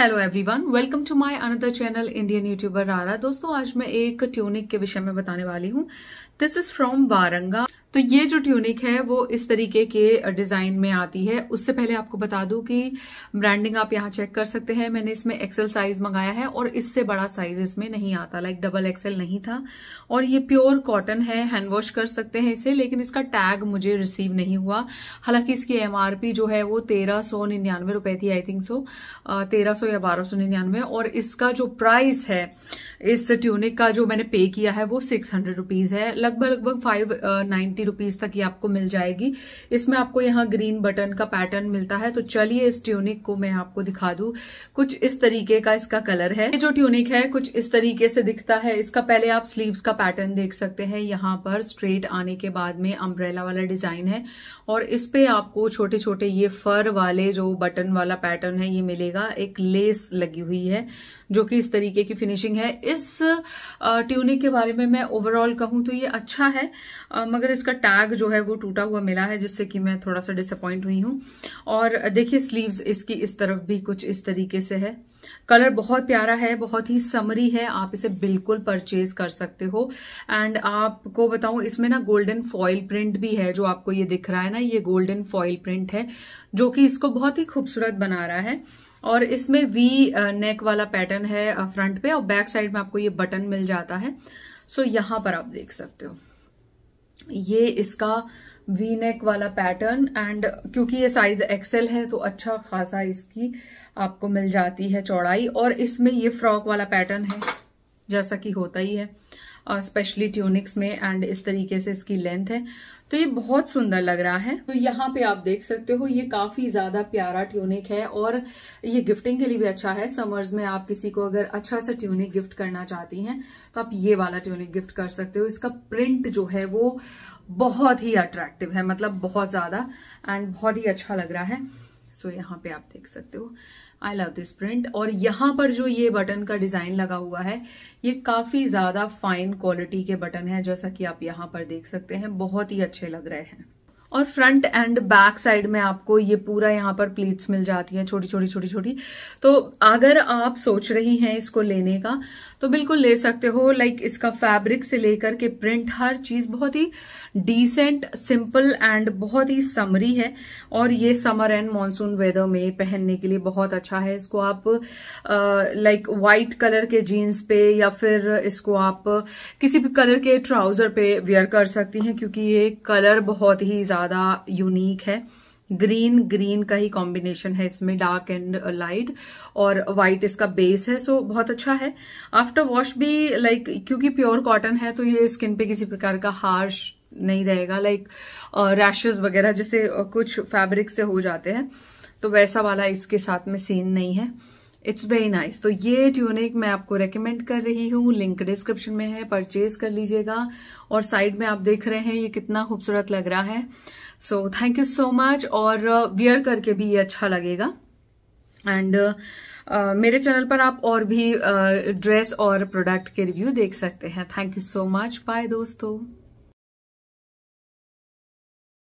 hello everyone welcome to my another channel Indian YouTuber रारा दोस्तों आज मैं एक ट्यूनिक के विषय में बताने वाली हूँ दिस इज फ्रॉम वारंगा तो ये जो ट्यूनिक है वो इस तरीके के डिजाइन में आती है उससे पहले आपको बता दूं कि ब्रांडिंग आप यहां चेक कर सकते हैं मैंने इसमें एक्सेल साइज मंगाया है और इससे बड़ा साइज इसमें नहीं आता लाइक डबल एक्सेल नहीं था और ये प्योर कॉटन है हैंड वॉश कर सकते हैं इसे लेकिन इसका टैग मुझे रिसीव नहीं हुआ हालांकि इसकी एमआरपी जो है वो तेरह सौ निन्यानवे रुपए थी आई थिंक सो तेरह सौ या बारह सौ निन्यानवे और इसका जो प्राइस है इस ट्यूनिक का जो मैंने पे किया है वो सिक्स हंड्रेड रुपीज है लगभग लगभग फाइव नाइन ट्वेंटी रुपीज तक ये आपको मिल जाएगी इसमें आपको यहाँ ग्रीन बटन का पैटर्न मिलता है तो चलिए इस ट्यूनिक को मैं आपको दिखा दू कुछ इस तरीके का इसका कलर है ये जो ट्यूनिक है कुछ इस तरीके से दिखता है इसका पहले आप स्लीव्स का पैटर्न देख सकते हैं यहाँ पर स्ट्रेट आने के बाद में अम्ब्रेला वाला डिजाइन है और इस पे आपको छोटे छोटे ये फर वाले जो बटन वाला पैटर्न है ये मिलेगा एक लेस लगी हुई है जो कि इस तरीके की फिनिशिंग है इस ट्यूनिक के बारे में मैं ओवरऑल कहूं तो ये अच्छा है मगर इसका उसका टैग जो है वो टूटा हुआ मिला है जिससे कि मैं थोड़ा सा डिसअपॉइंट हुई हूँ और देखिए स्लीव्स इसकी इस तरफ भी कुछ इस तरीके से है कलर बहुत प्यारा है बहुत ही समरी है आप इसे बिल्कुल परचेज कर सकते हो एंड आपको बताऊं इसमें ना गोल्डन फॉइल प्रिंट भी है जो आपको ये दिख रहा है ना ये गोल्डन फॉइल प्रिंट है जो कि इसको बहुत ही खूबसूरत बना रहा है और इसमें वी नेक uh, वाला पैटर्न है फ्रंट uh, पे और बैक साइड में आपको ये बटन मिल जाता है सो so, यहाँ पर आप देख सकते हो ये इसका वी नेक वाला पैटर्न एंड क्योंकि ये साइज एक्सेल है तो अच्छा खासा इसकी आपको मिल जाती है चौड़ाई और इसमें ये फ्रॉक वाला पैटर्न है जैसा कि होता ही है स्पेशली uh, ट्यूनिक्स में एंड इस तरीके से इसकी लेंथ है तो ये बहुत सुंदर लग रहा है तो यहाँ पे आप देख सकते हो ये काफी ज्यादा प्यारा ट्यूनिक है और ये गिफ्टिंग के लिए भी अच्छा है समर्स में आप किसी को अगर अच्छा सा ट्यूनिक गिफ्ट करना चाहती हैं तो आप ये वाला ट्यूनिक गिफ्ट कर सकते हो इसका प्रिंट जो है वो बहुत ही अट्रैक्टिव है मतलब बहुत ज्यादा एंड बहुत ही अच्छा लग रहा है सो यहाँ पे आप देख सकते हो आई लव दिस प्रिंट और यहां पर जो ये बटन का डिजाइन लगा हुआ है ये काफी ज्यादा फाइन क्वालिटी के बटन है जैसा कि आप यहां पर देख सकते हैं बहुत ही अच्छे लग रहे हैं और फ्रंट एंड बैक साइड में आपको ये पूरा यहाँ पर प्लीट्स मिल जाती है छोटी छोटी छोटी छोटी तो अगर आप सोच रही हैं इसको लेने का तो बिल्कुल ले सकते हो लाइक इसका फैब्रिक से लेकर के प्रिंट हर चीज बहुत ही डिसेंट सिंपल एंड बहुत ही समरी है और ये समर एंड मानसून वेदर में पहनने के लिए बहुत अच्छा है इसको आप लाइक व्हाइट कलर के जीन्स पे या फिर इसको आप किसी भी कलर के ट्राउजर पे वेयर कर सकती हैं क्योंकि ये कलर बहुत ही ज्यादा ज्यादा यूनिक है ग्रीन ग्रीन का ही कॉम्बिनेशन है इसमें डार्क एंड लाइट और वाइट इसका बेस है सो बहुत अच्छा है आफ्टर वॉश भी लाइक like, क्योंकि प्योर कॉटन है तो ये स्किन पे किसी प्रकार का हार्श नहीं रहेगा लाइक रैशेज वगैरह जैसे कुछ फैब्रिक से हो जाते हैं तो वैसा वाला इसके साथ में सीन नहीं है इट्स वेरी नाइस तो ये ट्यूनिक मैं आपको रेकमेंड कर रही हूँ लिंक डिस्क्रिप्शन में है परचेज कर लीजिएगा और साइड में आप देख रहे हैं ये कितना खूबसूरत लग रहा है so thank you so much और वियर uh, करके भी ये अच्छा लगेगा एंड uh, uh, मेरे चैनल पर आप और भी ड्रेस uh, और प्रोडक्ट के रिव्यू देख सकते हैं thank you so much bye दोस्तों